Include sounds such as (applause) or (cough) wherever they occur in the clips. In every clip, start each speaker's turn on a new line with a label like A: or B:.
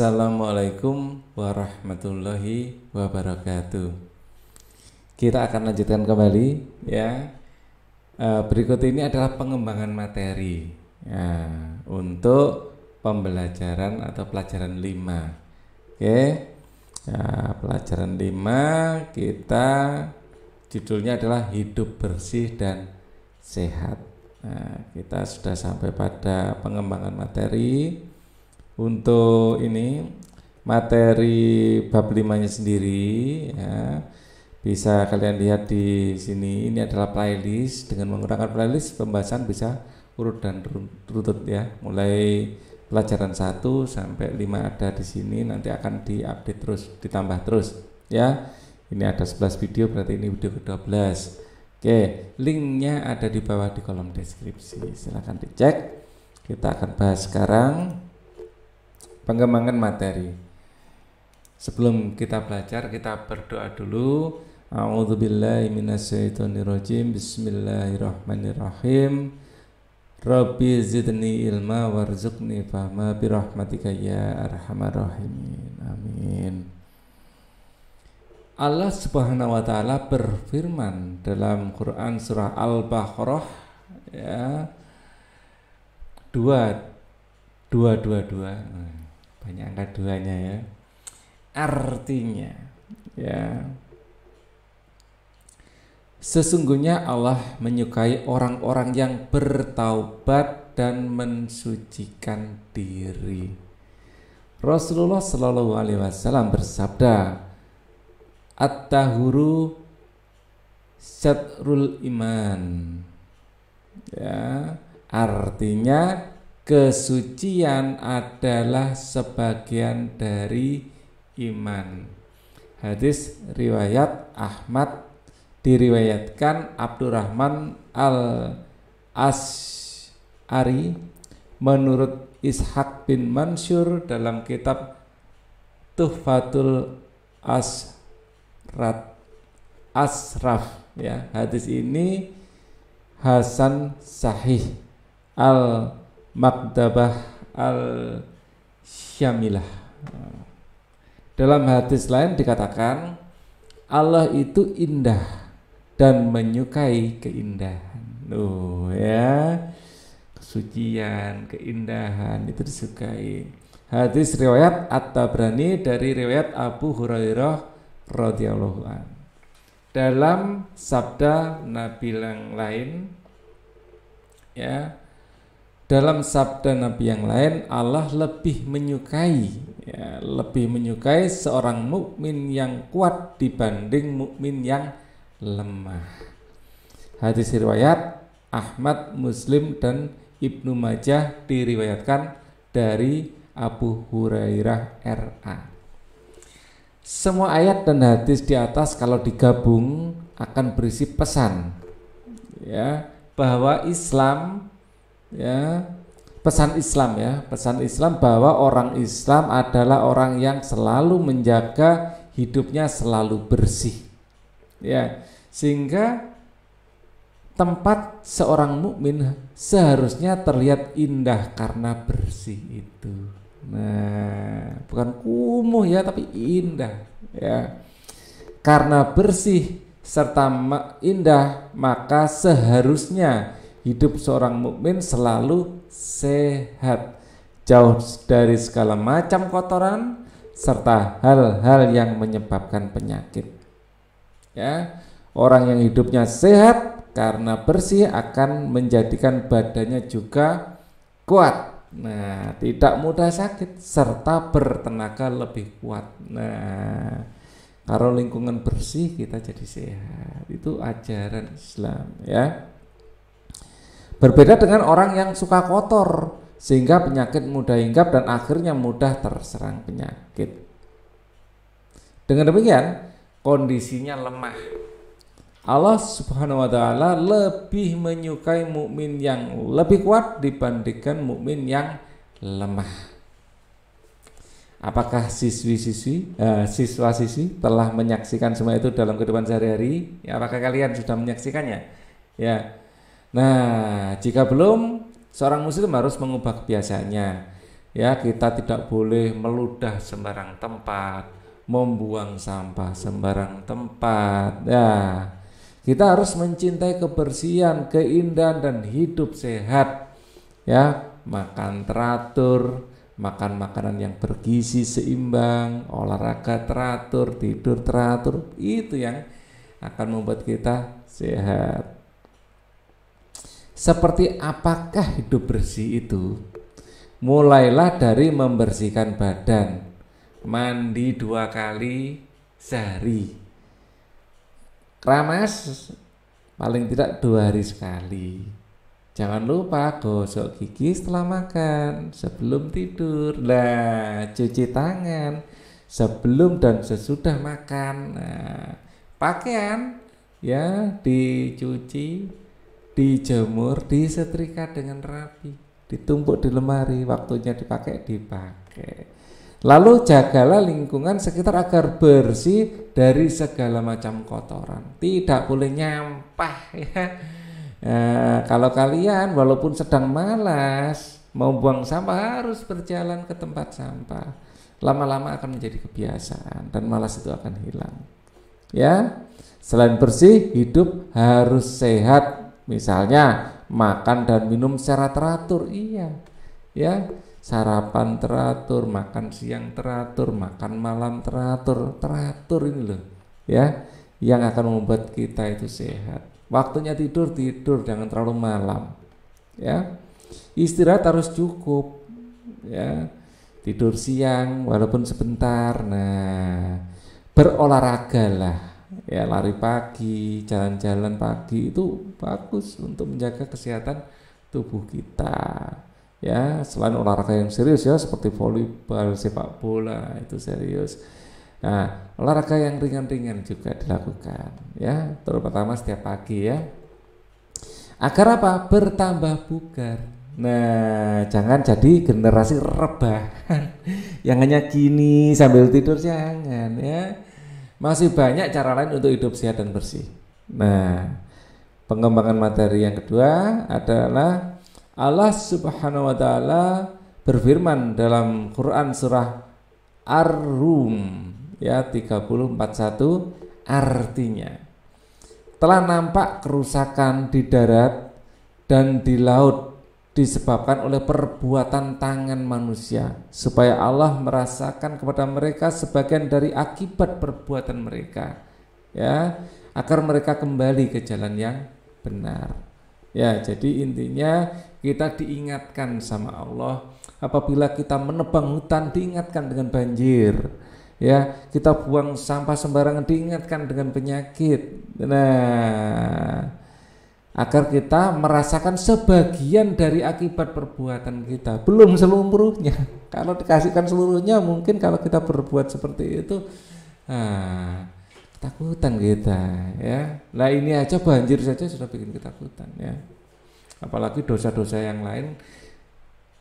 A: Assalamualaikum warahmatullahi wabarakatuh. Kita akan lanjutkan kembali ya. Eh, berikut ini adalah pengembangan materi ya, untuk pembelajaran atau pelajaran 5 Oke, ya, pelajaran 5 kita judulnya adalah hidup bersih dan sehat. Nah, kita sudah sampai pada pengembangan materi untuk ini materi bab limanya sendiri ya bisa kalian lihat di sini ini adalah playlist dengan menggunakan playlist pembahasan bisa urut dan rutut ya mulai pelajaran 1 sampai 5 ada di sini nanti akan diupdate terus ditambah terus ya ini ada 11 video berarti ini video ke-12 oke linknya ada di bawah di kolom deskripsi silahkan dicek kita akan bahas sekarang pengembangan materi. Sebelum kita belajar, kita berdoa dulu. A'udzubillahi minasyaitonirrajim. Bismillahirrahmanirrahim. Rabbi zidni ilma warzuqni fahma birahmatika ya arhamar rahimin. Amin. Allah Subhanahu wa taala berfirman dalam Quran surah Al-Baqarah ya dua dua dua dua banyak angka duanya ya artinya ya sesungguhnya Allah menyukai orang-orang yang bertaubat dan mensucikan diri Rasulullah Shallallahu Alaihi Wasallam bersabda at-tahuru satrul iman ya artinya Kesucian adalah sebagian dari iman. Hadis riwayat Ahmad diriwayatkan Abdurrahman al As'ari menurut Ishak bin Mansur dalam kitab Tuhfatul Asrat Asraf ya hadis ini Hasan Sahih al Maktabah Al-Syamilah Dalam hadis lain dikatakan Allah itu indah dan menyukai keindahan Oh ya Kesucian, keindahan itu disukai Hadis riwayat At-Tabrani dari riwayat Abu Hurairah radhiyallahu an. Dalam sabda Nabi yang lain ya dalam sabda Nabi yang lain Allah lebih menyukai ya, lebih menyukai seorang mukmin yang kuat dibanding mukmin yang lemah. Hadis riwayat Ahmad, Muslim dan Ibnu Majah diriwayatkan dari Abu Hurairah RA. Semua ayat dan hadis di atas kalau digabung akan berisi pesan ya bahwa Islam ya pesan Islam ya pesan Islam bahwa orang Islam adalah orang yang selalu menjaga hidupnya selalu bersih ya sehingga tempat seorang mukmin seharusnya terlihat indah karena bersih itu. Nah, bukan kumuh ya tapi indah ya. Karena bersih serta indah maka seharusnya hidup seorang mukmin selalu sehat, jauh dari segala macam kotoran serta hal-hal yang menyebabkan penyakit. Ya, orang yang hidupnya sehat karena bersih akan menjadikan badannya juga kuat. Nah, tidak mudah sakit serta bertenaga lebih kuat. Nah, kalau lingkungan bersih kita jadi sehat. Itu ajaran Islam, ya. Berbeda dengan orang yang suka kotor, sehingga penyakit mudah hinggap dan akhirnya mudah terserang penyakit. Dengan demikian, kondisinya lemah. Allah Subhanahu wa taala lebih menyukai mukmin yang lebih kuat dibandingkan mukmin yang lemah. Apakah siswi-siswi, eh, siswa-siswi telah menyaksikan semua itu dalam kehidupan sehari-hari? Ya, apakah kalian sudah menyaksikannya? Ya, Nah, jika belum, seorang muslim harus mengubah kebiasaannya. Ya, kita tidak boleh meludah sembarang tempat, membuang sampah sembarang tempat. Ya, kita harus mencintai kebersihan, keindahan dan hidup sehat. Ya, makan teratur, makan makanan yang bergizi seimbang, olahraga teratur, tidur teratur. Itu yang akan membuat kita sehat. Seperti apakah hidup bersih itu? Mulailah dari membersihkan badan, mandi dua kali sehari, keramas paling tidak dua hari sekali. Jangan lupa gosok gigi setelah makan, sebelum tidur, nah cuci tangan sebelum dan sesudah makan. Nah, pakaian ya dicuci dijemur, disetrika dengan rapi, ditumpuk di lemari, waktunya dipakai, dipakai. Lalu jagalah lingkungan sekitar agar bersih dari segala macam kotoran. Tidak boleh nyampah ya. ya. kalau kalian walaupun sedang malas mau buang sampah harus berjalan ke tempat sampah. Lama-lama akan menjadi kebiasaan dan malas itu akan hilang. Ya. Selain bersih, hidup harus sehat Misalnya makan dan minum secara teratur, iya. Ya, sarapan teratur, makan siang teratur, makan malam teratur, teratur ini loh. Ya, yang akan membuat kita itu sehat. Waktunya tidur, tidur jangan terlalu malam. Ya. Istirahat harus cukup. Ya. Tidur siang walaupun sebentar. Nah, berolahragalah ya lari pagi jalan-jalan pagi itu bagus untuk menjaga kesehatan tubuh kita ya selain olahraga yang serius ya seperti volleyball sepak bola itu serius nah olahraga yang ringan-ringan juga dilakukan ya terutama setiap pagi ya agar apa bertambah bugar Nah, jangan jadi generasi rebahan (laughs) yang hanya gini sambil tidur jangan ya. Masih banyak cara lain untuk hidup sehat dan bersih. Nah, pengembangan materi yang kedua adalah Allah Subhanahu wa taala berfirman dalam Quran surah Ar-Rum ya 341 artinya telah nampak kerusakan di darat dan di laut disebabkan oleh perbuatan tangan manusia supaya Allah merasakan kepada mereka sebagian dari akibat perbuatan mereka ya agar mereka kembali ke jalan yang benar ya jadi intinya kita diingatkan sama Allah apabila kita menebang hutan diingatkan dengan banjir ya kita buang sampah sembarangan diingatkan dengan penyakit nah agar kita merasakan sebagian dari akibat perbuatan kita belum seluruhnya (laughs) kalau dikasihkan seluruhnya mungkin kalau kita berbuat seperti itu nah, ketakutan kita ya nah ini aja banjir saja sudah bikin ketakutan ya apalagi dosa-dosa yang lain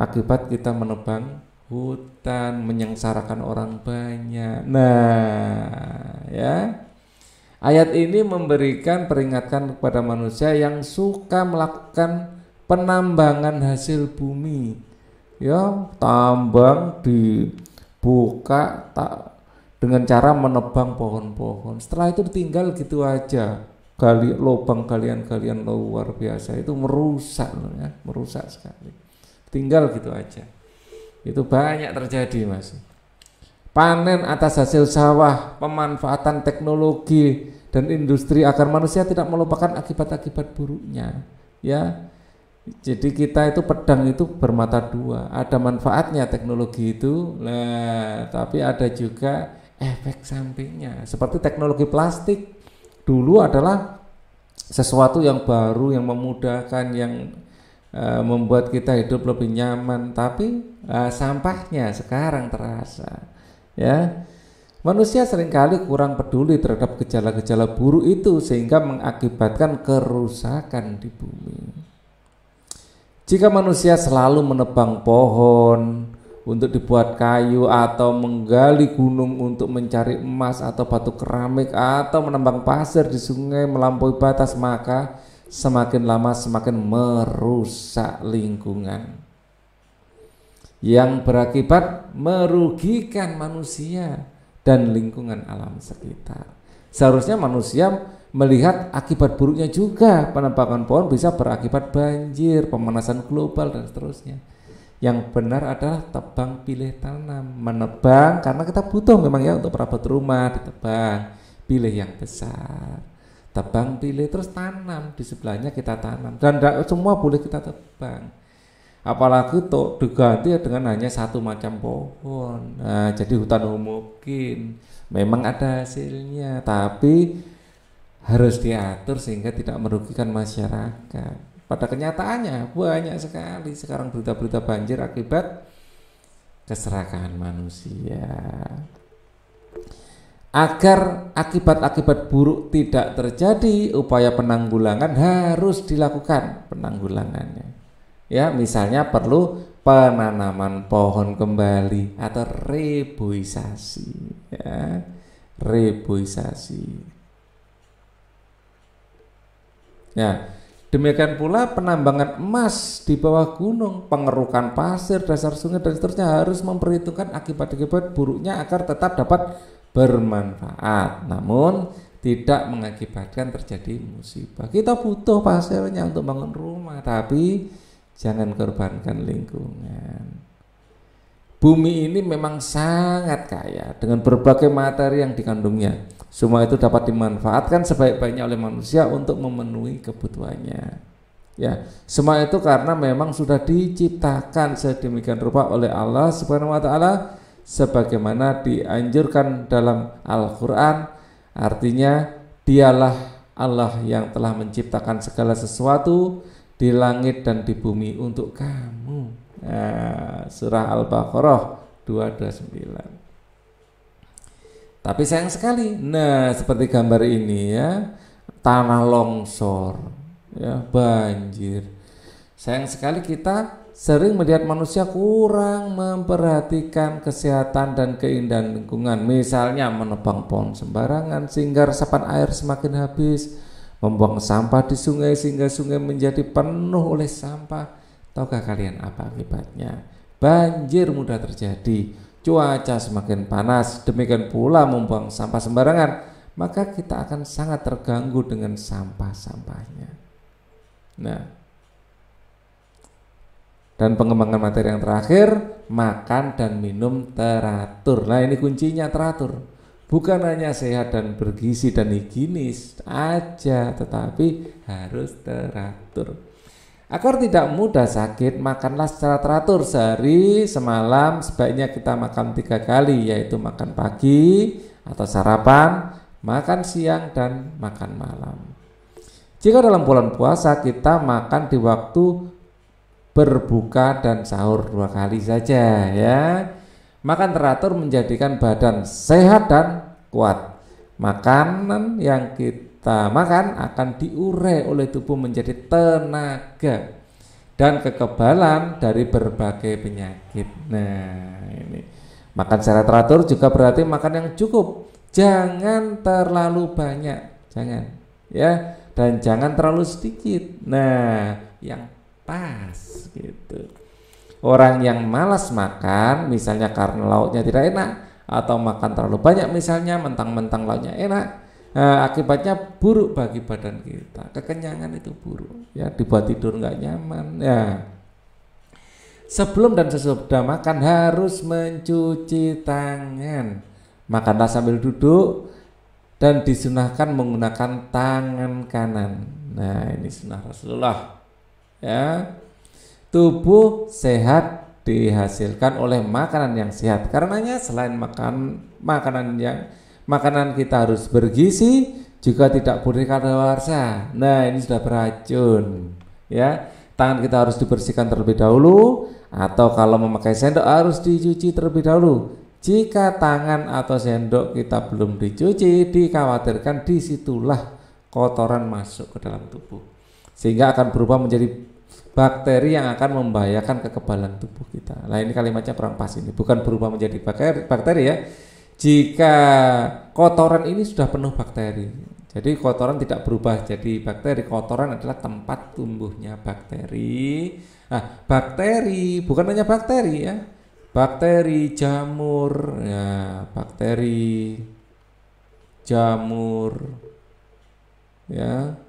A: akibat kita menebang hutan menyengsarakan orang banyak nah ya Ayat ini memberikan peringatan kepada manusia yang suka melakukan penambangan hasil bumi. Ya, tambang dibuka tak dengan cara menebang pohon-pohon. Setelah itu ditinggal gitu aja. Gali lubang kalian-kalian luar biasa itu merusak ya, merusak sekali. Tinggal gitu aja. Itu banyak terjadi, Mas panen atas hasil sawah, pemanfaatan teknologi dan industri agar manusia tidak melupakan akibat-akibat buruknya, ya. Jadi kita itu pedang itu bermata dua, ada manfaatnya teknologi itu, lah, tapi ada juga efek sampingnya. Seperti teknologi plastik dulu adalah sesuatu yang baru, yang memudahkan, yang uh, membuat kita hidup lebih nyaman. Tapi uh, sampahnya sekarang terasa Ya. Manusia seringkali kurang peduli terhadap gejala-gejala buruk itu sehingga mengakibatkan kerusakan di bumi. Jika manusia selalu menebang pohon untuk dibuat kayu atau menggali gunung untuk mencari emas atau batu keramik atau menembang pasir di sungai melampaui batas maka semakin lama semakin merusak lingkungan yang berakibat merugikan manusia dan lingkungan alam sekitar. Seharusnya manusia melihat akibat buruknya juga penampakan pohon bisa berakibat banjir, pemanasan global dan seterusnya. Yang benar adalah tebang pilih tanam, menebang karena kita butuh memang ya untuk perabot rumah ditebang, pilih yang besar. Tebang pilih terus tanam di sebelahnya kita tanam dan semua boleh kita tebang apalagi tuh diganti ya dengan hanya satu macam pohon nah jadi hutan homogen memang ada hasilnya tapi harus diatur sehingga tidak merugikan masyarakat pada kenyataannya banyak sekali sekarang berita-berita banjir akibat keserakahan manusia agar akibat-akibat buruk tidak terjadi upaya penanggulangan harus dilakukan penanggulangannya ya misalnya perlu penanaman pohon kembali atau reboisasi ya reboisasi ya demikian pula penambangan emas di bawah gunung pengerukan pasir dasar sungai dan seterusnya harus memperhitungkan akibat-akibat buruknya agar tetap dapat bermanfaat namun tidak mengakibatkan terjadi musibah kita butuh pasirnya untuk bangun rumah tapi Jangan korbankan lingkungan. Bumi ini memang sangat kaya dengan berbagai materi yang dikandungnya. Semua itu dapat dimanfaatkan sebaik-baiknya oleh manusia untuk memenuhi kebutuhannya. Ya, semua itu karena memang sudah diciptakan sedemikian rupa oleh Allah Subhanahu wa taala sebagaimana dianjurkan dalam Al-Qur'an. Artinya dialah Allah yang telah menciptakan segala sesuatu di langit dan di bumi untuk kamu. Nah, surah Al-Baqarah 229. Tapi sayang sekali. Nah, seperti gambar ini ya, tanah longsor, ya banjir. Sayang sekali kita sering melihat manusia kurang memperhatikan kesehatan dan keindahan lingkungan. Misalnya menebang pohon sembarangan sehingga resapan air semakin habis membuang sampah di sungai sehingga sungai menjadi penuh oleh sampah. Tahukah kalian apa akibatnya? Banjir mudah terjadi, cuaca semakin panas, demikian pula membuang sampah sembarangan, maka kita akan sangat terganggu dengan sampah-sampahnya. Nah, dan pengembangan materi yang terakhir, makan dan minum teratur. Nah, ini kuncinya teratur bukan hanya sehat dan bergizi dan higienis aja, tetapi harus teratur. Agar tidak mudah sakit, makanlah secara teratur sehari semalam sebaiknya kita makan tiga kali, yaitu makan pagi atau sarapan, makan siang dan makan malam. Jika dalam bulan puasa kita makan di waktu berbuka dan sahur dua kali saja ya Makan teratur menjadikan badan sehat dan kuat. Makanan yang kita makan akan diurai oleh tubuh menjadi tenaga dan kekebalan dari berbagai penyakit. Nah, ini makan secara teratur juga berarti makan yang cukup. Jangan terlalu banyak, jangan ya, dan jangan terlalu sedikit. Nah, yang pas gitu orang yang malas makan misalnya karena lauknya tidak enak atau makan terlalu banyak misalnya mentang-mentang lauknya enak eh, akibatnya buruk bagi badan kita kekenyangan itu buruk ya dibuat tidur nggak nyaman ya sebelum dan sesudah makan harus mencuci tangan makanlah sambil duduk dan disunahkan menggunakan tangan kanan nah ini sunnah Rasulullah ya Tubuh sehat dihasilkan oleh makanan yang sehat. Karenanya selain makan makanan yang makanan kita harus bergizi juga tidak boleh kadaluarsa. Nah, ini sudah beracun, ya. Tangan kita harus dibersihkan terlebih dahulu atau kalau memakai sendok harus dicuci terlebih dahulu. Jika tangan atau sendok kita belum dicuci, dikhawatirkan disitulah kotoran masuk ke dalam tubuh. Sehingga akan berubah menjadi bakteri yang akan membahayakan kekebalan tubuh kita. Nah ini kalimatnya perang pas ini bukan berubah menjadi bakteri, bakteri ya. Jika kotoran ini sudah penuh bakteri, jadi kotoran tidak berubah jadi bakteri. Kotoran adalah tempat tumbuhnya bakteri. Nah bakteri bukan hanya bakteri ya, bakteri jamur, ya, bakteri jamur, ya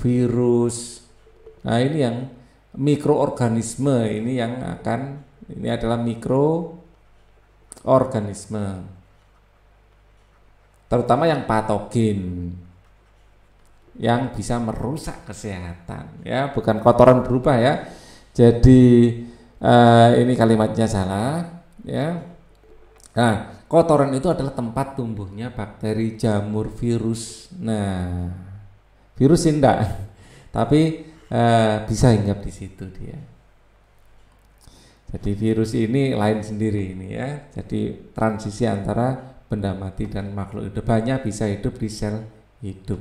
A: virus. Nah ini yang mikroorganisme ini yang akan ini adalah mikroorganisme terutama yang patogen yang bisa merusak kesehatan ya bukan kotoran berubah ya jadi eh, ini kalimatnya salah ya nah kotoran itu adalah tempat tumbuhnya bakteri jamur virus nah virus tidak tapi Eh, bisa hinggap di situ dia. Jadi virus ini lain sendiri ini ya. Jadi transisi antara benda mati dan makhluk hidup banyak bisa hidup di sel hidup.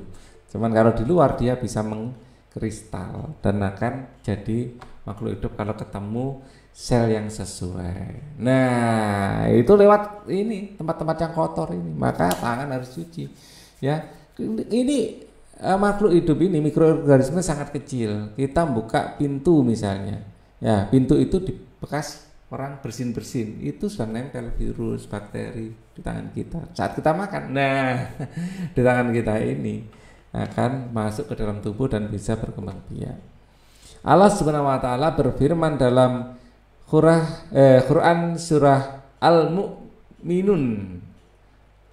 A: Cuman kalau di luar dia bisa mengkristal dan akan jadi makhluk hidup kalau ketemu sel yang sesuai. Nah, itu lewat ini tempat-tempat yang kotor ini. Maka tangan harus cuci ya. Ini uh, makhluk hidup ini mikroorganisme sangat kecil. Kita buka pintu misalnya, ya pintu itu di bekas orang bersin bersin itu sudah nempel virus bakteri di tangan kita saat kita makan nah (laughs) di tangan kita ini akan masuk ke dalam tubuh dan bisa berkembang biak Allah subhanahu wa taala berfirman dalam eh, Quran surah Al Mu'minun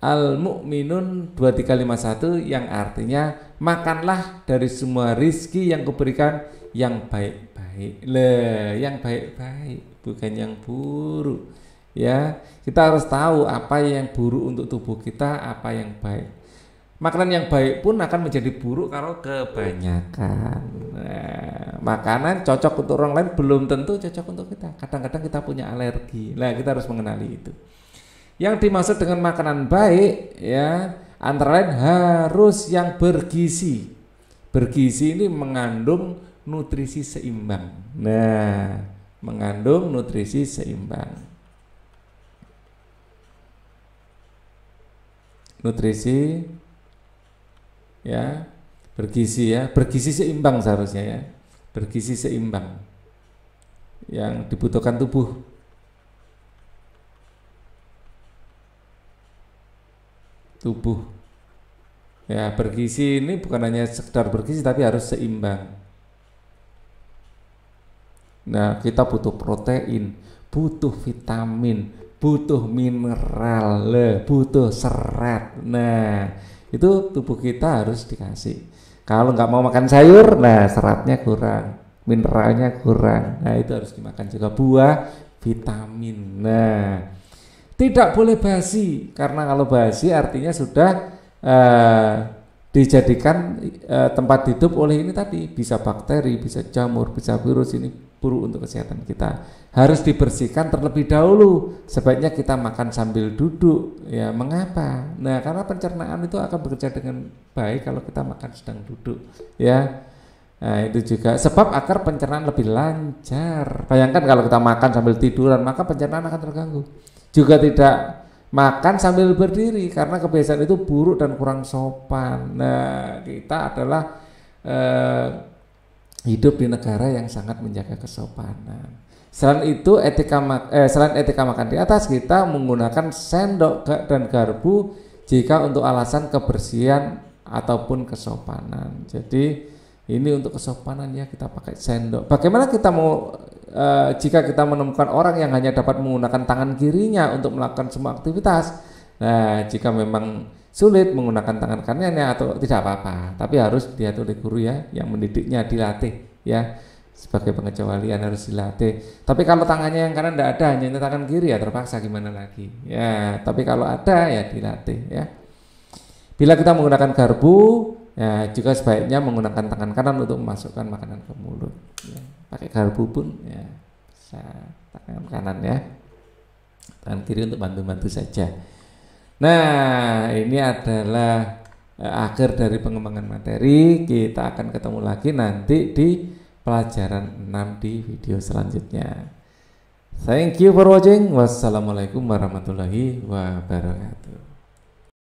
A: al mukminun 2351 yang artinya makanlah dari semua rizki yang kuberikan yang baik-baik le yang baik-baik bukan yang buruk ya kita harus tahu apa yang buruk untuk tubuh kita apa yang baik makanan yang baik pun akan menjadi buruk kalau kebanyakan nah, makanan cocok untuk orang lain belum tentu cocok untuk kita kadang-kadang kita punya alergi lah kita harus mengenali itu yang dimaksud dengan makanan baik ya antara lain harus yang bergizi. Bergizi ini mengandung nutrisi seimbang. Nah, mengandung nutrisi seimbang. Nutrisi ya, bergizi ya, bergizi seimbang seharusnya ya. Bergizi seimbang yang dibutuhkan tubuh tubuh. Ya, bergizi ini bukan hanya sekedar bergizi tapi harus seimbang. Nah, kita butuh protein, butuh vitamin, butuh mineral, butuh serat. Nah, itu tubuh kita harus dikasih. Kalau nggak mau makan sayur, nah seratnya kurang, mineralnya kurang. Nah, itu harus dimakan juga buah, vitamin. Nah, tidak boleh basi karena kalau basi artinya sudah eh, dijadikan eh, tempat hidup oleh ini tadi bisa bakteri, bisa jamur, bisa virus ini buruk untuk kesehatan kita. Harus dibersihkan terlebih dahulu. Sebaiknya kita makan sambil duduk. Ya, mengapa? Nah, karena pencernaan itu akan bekerja dengan baik kalau kita makan sedang duduk, ya. Nah, itu juga sebab akar pencernaan lebih lancar. Bayangkan kalau kita makan sambil tiduran, maka pencernaan akan terganggu juga tidak makan sambil berdiri karena kebiasaan itu buruk dan kurang sopan. Nah, kita adalah eh, hidup di negara yang sangat menjaga kesopanan. Selain itu, etika eh, selain etika makan di atas, kita menggunakan sendok dan garpu jika untuk alasan kebersihan ataupun kesopanan. Jadi ini untuk kesopanan ya kita pakai sendok. Bagaimana kita mau Eh, jika kita menemukan orang yang hanya dapat menggunakan tangan kirinya untuk melakukan semua aktivitas, nah jika memang sulit menggunakan tangan kanannya atau tidak apa-apa, tapi harus diatur oleh guru ya yang mendidiknya dilatih ya sebagai pengecualian harus dilatih. Tapi kalau tangannya yang kanan tidak ada, hanya tangan kiri ya terpaksa gimana lagi. Ya, tapi kalau ada ya dilatih ya. Bila kita menggunakan garpu, Ya, juga sebaiknya menggunakan tangan kanan untuk memasukkan makanan ke mulut. Ya, pakai garpu pun ya bisa tangan kanan ya. Tangan kiri untuk bantu-bantu saja. Nah, ini adalah eh, akhir dari pengembangan materi. Kita akan ketemu lagi nanti di pelajaran 6 di video selanjutnya. Thank you for watching. Wassalamualaikum warahmatullahi wabarakatuh.